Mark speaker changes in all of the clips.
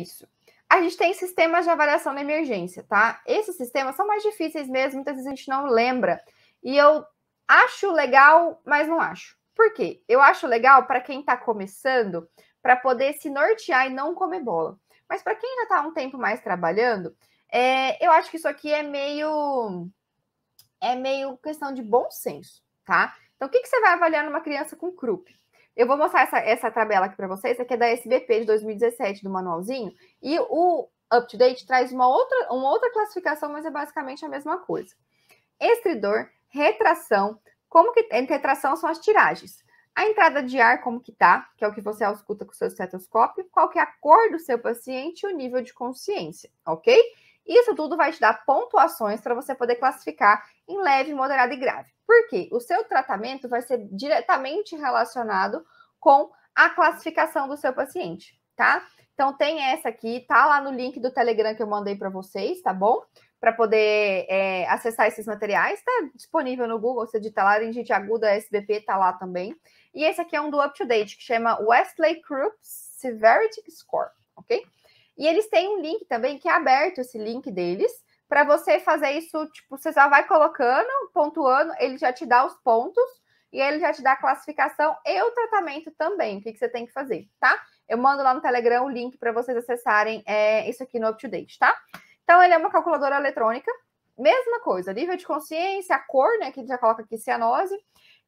Speaker 1: Isso. A gente tem sistemas de avaliação da emergência, tá? Esses sistemas são mais difíceis mesmo, muitas vezes a gente não lembra. E eu acho legal, mas não acho. Por quê? Eu acho legal para quem está começando, para poder se nortear e não comer bola. Mas para quem já está um tempo mais trabalhando, é, eu acho que isso aqui é meio é meio questão de bom senso, tá? Então, o que, que você vai avaliar numa criança com CRUP? Eu vou mostrar essa, essa tabela aqui para vocês, essa é aqui é da SBP de 2017, do manualzinho, e o UpToDate traz uma outra, uma outra classificação, mas é basicamente a mesma coisa. Estridor, retração, como que... Retração são as tiragens. A entrada de ar, como que tá, que é o que você escuta com o seu estetoscópio, qual que é a cor do seu paciente e o nível de consciência, ok? Isso tudo vai te dar pontuações para você poder classificar em leve, moderado e grave. Por quê? O seu tratamento vai ser diretamente relacionado com a classificação do seu paciente, tá? Então tem essa aqui, tá lá no link do Telegram que eu mandei para vocês, tá bom? Para poder é, acessar esses materiais, tá disponível no Google, você digita lá, laringite aguda SBP, tá lá também. E esse aqui é um do UpToDate, que chama Westlake Group Severity Score, ok? E eles têm um link também que é aberto esse link deles para você fazer isso, tipo, você só vai colocando, pontuando, ele já te dá os pontos e ele já te dá a classificação e o tratamento também, o que, que você tem que fazer, tá? Eu mando lá no Telegram o link para vocês acessarem é, isso aqui no UpToDate, tá? Então, ele é uma calculadora eletrônica, mesma coisa, nível de consciência, a cor, né, que já coloca aqui cianose,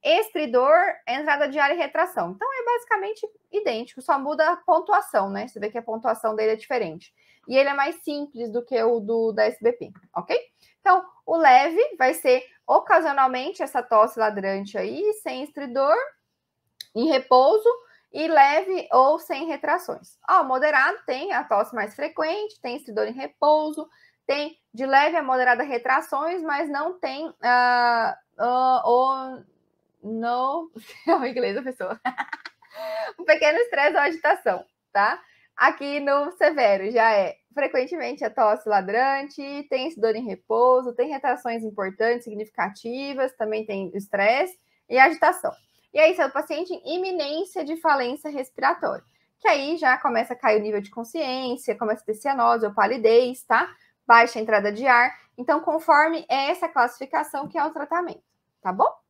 Speaker 1: estridor, entrada diária e retração. Então é basicamente idêntico, só muda a pontuação, né? Você vê que a pontuação dele é diferente. E ele é mais simples do que o do da SBP, ok? Então, o leve vai ser ocasionalmente essa tosse ladrante aí, sem estridor, em repouso e leve ou sem retrações. Ó, moderado tem a tosse mais frequente, tem estridor em repouso, tem de leve a moderada retrações, mas não tem uh, uh, ah, ou no é o inglês da pessoa. um pequeno estresse ou agitação, tá? Aqui no severo já é frequentemente a tosse ladrante, tem esse dor em repouso, tem retrações importantes, significativas, também tem estresse e agitação. E aí, se é o paciente em iminência de falência respiratória, que aí já começa a cair o nível de consciência, começa a ter cianose ou palidez, tá? baixa entrada de ar. Então, conforme é essa classificação que é o tratamento, tá bom?